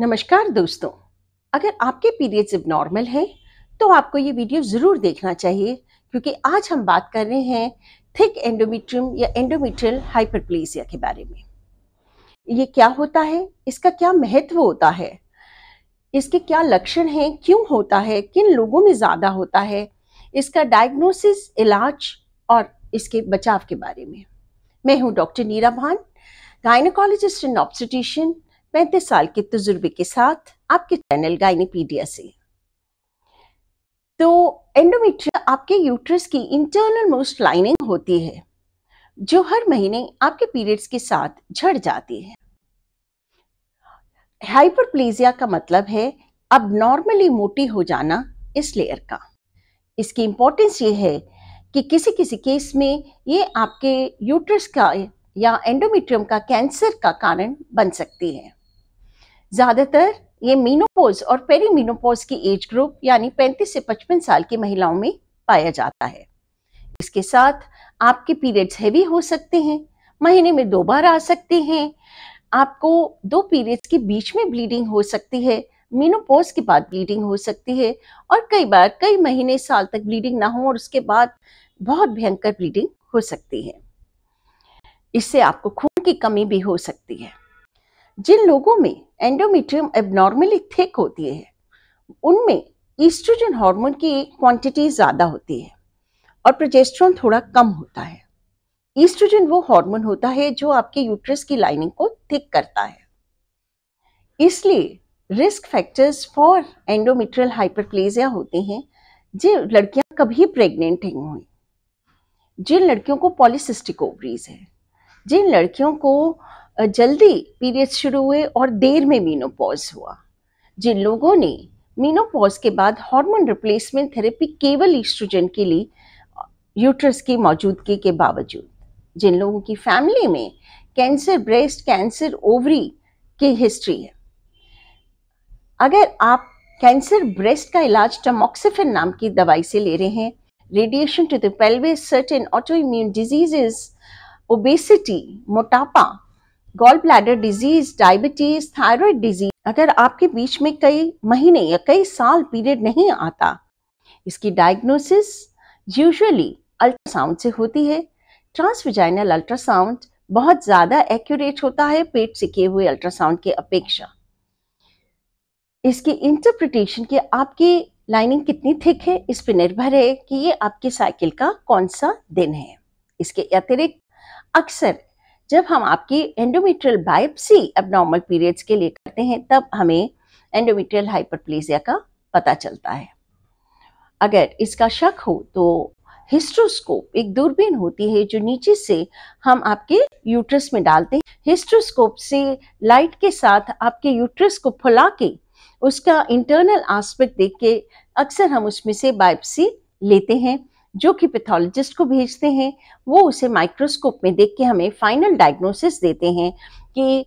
नमस्कार दोस्तों अगर आपके पीरियड्स अब नॉर्मल हैं तो आपको ये वीडियो ज़रूर देखना चाहिए क्योंकि आज हम बात कर रहे हैं थिक एंडोमीट्रियम या एंडोमीट्रियल हाइपरप्लेसिया के बारे में ये क्या होता है इसका क्या महत्व होता है इसके क्या लक्षण हैं क्यों होता है किन लोगों में ज़्यादा होता है इसका डायग्नोसिस इलाज और इसके बचाव के बारे में मैं हूँ डॉक्टर नीरा भान गायनोकोलॉजिस्ट एंड ऑप्सिटिशियन पैंतीस साल के तजुर्बे के साथ आपके चैनल गाइनीपीडिया से तो एंडोमेट्रिया आपके यूट्रस की इंटरनल मोस्ट लाइनिंग होती है जो हर महीने आपके पीरियड्स के साथ झड़ जाती है हाइपरप्लेजिया का मतलब है अब नॉर्मली मोटी हो जाना इस लेयर का इसकी इंपॉर्टेंस ये है कि किसी किसी केस में ये आपके यूट्रस का या एंडोमेट्रियम का कैंसर का कारण बन सकती है ज़्यादातर ये मीनोपोज और पेरी की एज ग्रुप यानी 35 से 55 साल की महिलाओं में पाया जाता है इसके साथ आपके पीरियड्स हैवी हो सकते हैं महीने में दो बार आ सकते हैं आपको दो पीरियड्स के बीच में ब्लीडिंग हो सकती है मीनोपोज के बाद ब्लीडिंग हो सकती है और कई बार कई महीने साल तक ब्लीडिंग ना हो और उसके बाद बहुत भयंकर ब्लीडिंग हो सकती है इससे आपको खून की कमी भी हो सकती है जिन लोगों में एंडोमेट्रियम एबनॉर्मली थिक होती है उनमें ईस्ट्रोजन हार्मोन की क्वांटिटी ज़्यादा होती है और प्रोजेस्ट्रॉन थोड़ा कम होता है ईस्ट्रोजन वो हार्मोन होता है जो आपके यूट्रस की लाइनिंग को थिक करता है इसलिए risk factors for endometrial hyperplasia होते हैं जो लड़कियां कभी प्रेग्नेंट नहीं हुई जिन लड़कियों को पॉलिसिस्टिक ओवरीज है जिन लड़कियों को जल्दी पीरियड्स शुरू हुए और देर में मीनोपॉज हुआ जिन लोगों ने मीनोपॉज के बाद हार्मोन रिप्लेसमेंट थेरेपी केवल ईस्ट्रोजन के लिए यूट्रस की मौजूदगी के बावजूद जिन लोगों की फैमिली में कैंसर ब्रेस्ट कैंसर ओवरी की हिस्ट्री है अगर आप कैंसर ब्रेस्ट का इलाज टमोक्सिफिन नाम की दवाई से ले रहे हैं radiation to the pelvis certain autoimmune diseases obesity मोटापा gall bladder disease diabetes thyroid disease अगर आपके बीच में कई महीने या कई साल पीरियड नहीं आता इसकी डायग्नोसिस यूजुअली अल्ट्रासाउंड से होती है ट्रांसविजाइनल अल्ट्रासाउंड बहुत ज़्यादा एक्यूरेट होता है पेट से किए हुए अल्ट्रासाउंड की अपेक्षा इसकी इंटरप्रिटेशन के आपकी लाइनिंग कितनी थिक है इस पर निर्भर है कि ये आपके साइकिल का कौन सा दिन है इसके अतिरिक्त अक्सर जब हम आपकी एंडोमेट्रियल बायोप्सी नॉर्मल पीरियड्स के लिए करते हैं तब हमें एंडोमेट्रियल हाइपरप्लेसिया का पता चलता है अगर इसका शक हो तो हिस्ट्रोस्कोप एक दूरबीन होती है जो नीचे से हम आपके यूट्रस में डालते हैं हिस्ट्रोस्कोप से लाइट के साथ आपके यूट्रस को फुला के उसका इंटरनल आस्पेक्ट देख के अक्सर हम उसमें से बायोप्सी लेते हैं जो कि पैथोलॉजिस्ट को भेजते हैं वो उसे माइक्रोस्कोप में देख के हमें फाइनल डायग्नोसिस देते हैं कि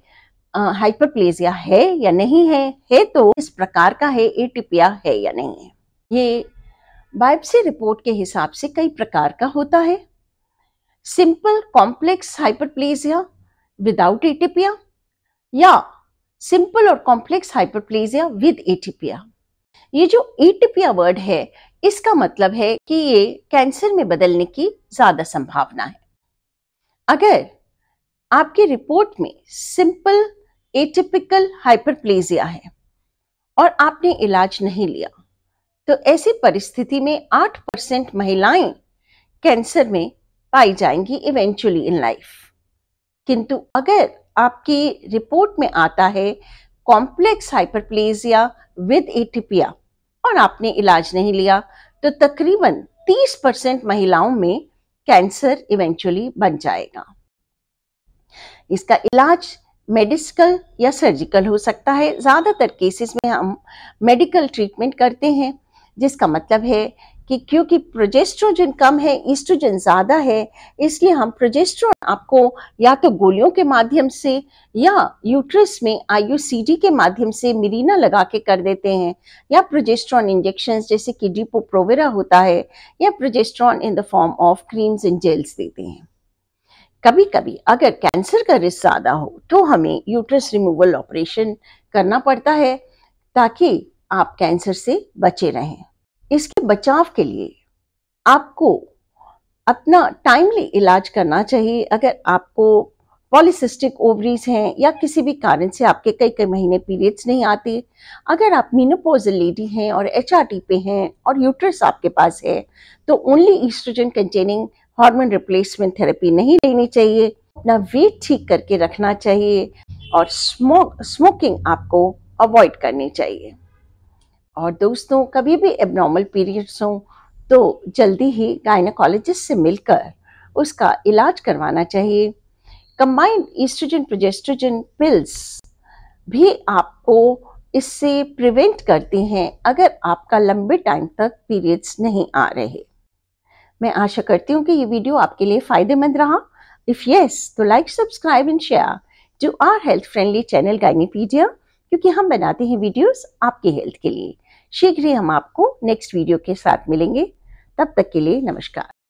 हाइपरप्लेजिया है या नहीं है है तो इस प्रकार का है एटिपिया है या नहीं है ये बायोप्सी रिपोर्ट के हिसाब से कई प्रकार का होता है simple complex hyperplasia without atypia या सिंपल और कॉम्प्लेक्स हाइपरप्लेजिया विद एटिपिया ये जो एटिपिया वर्ड है इसका मतलब है कि ये कैंसर में बदलने की ज्यादा संभावना है अगर आपकी रिपोर्ट में सिंपल एटिपिकल हाइपरप्लेजिया है और आपने इलाज नहीं लिया तो ऐसी परिस्थिति में 8 परसेंट महिलाएं कैंसर में पाई जाएंगी इवेंचुअली इन लाइफ किंतु अगर आपकी रिपोर्ट में आता है कॉम्प्लेक्स हाइपरप्लेजिया विद एटिपिया और आपने इलाज नहीं लिया तो तकरीबन 30 परसेंट महिलाओं में कैंसर इवेंचुअली बन जाएगा इसका इलाज मेडिकल या सर्जिकल हो सकता है ज़्यादातर केसेस में हम मेडिकल ट्रीटमेंट करते हैं जिसका मतलब है कि क्योंकि प्रोजेस्ट्रोजन कम है ईस्ट्रोजन ज़्यादा है इसलिए हम प्रोजेस्ट्रोन आपको या तो गोलियों के माध्यम से या यूट्रस में आईयूसीडी के माध्यम से मिरीना लगा के कर देते हैं या प्रोजेस्ट्रॉन इंजेक्शन जैसे कि डिपोप्रोवेरा होता है या progesterone in the form of creams and gels देते हैं कभी कभी अगर कैंसर का रिस्क ज़्यादा हो तो हमें यूट्रस रिमूवल ऑपरेशन करना पड़ता है ताकि आप कैंसर से बचे रहें इसके बचाव के लिए आपको अपना टाइमली इलाज करना चाहिए अगर आपको पॉलिसिस्टिक ओवरीज हैं या किसी भी कारण से आपके कई कई महीने पीरियड्स नहीं आते अगर आप मीनोपोजल लेडी हैं और एच पे हैं और यूट्रस आपके पास है तो only oestrogen containing hormone replacement therapy नहीं लेनी चाहिए अपना वेट ठीक करके रखना चाहिए और स्मोक स्मोकिंग आपको अवॉइड करनी चाहिए और दोस्तों कभी भी एबनॉर्मल पीरियड्स हों तो जल्दी ही गायनाकोलॉजिस्ट से मिलकर उसका इलाज करवाना चाहिए कंबाइंड ईस्ट्रोजन प्रोजेस्ट्रोजन पिल्स भी आपको इससे प्रिवेंट करती हैं अगर आपका लंबे टाइम तक पीरियड्स नहीं आ रहे मैं आशा करती हूँ कि ये वीडियो आपके लिए फ़ायदेमंद रहा इफ़ येस तो like subscribe and share to our health friendly channel Gynaepedia क्योंकि हम बनाते हैं वीडियोस आपके हेल्थ के लिए शीघ्र ही हम आपको नेक्स्ट वीडियो के साथ मिलेंगे तब तक के लिए नमस्कार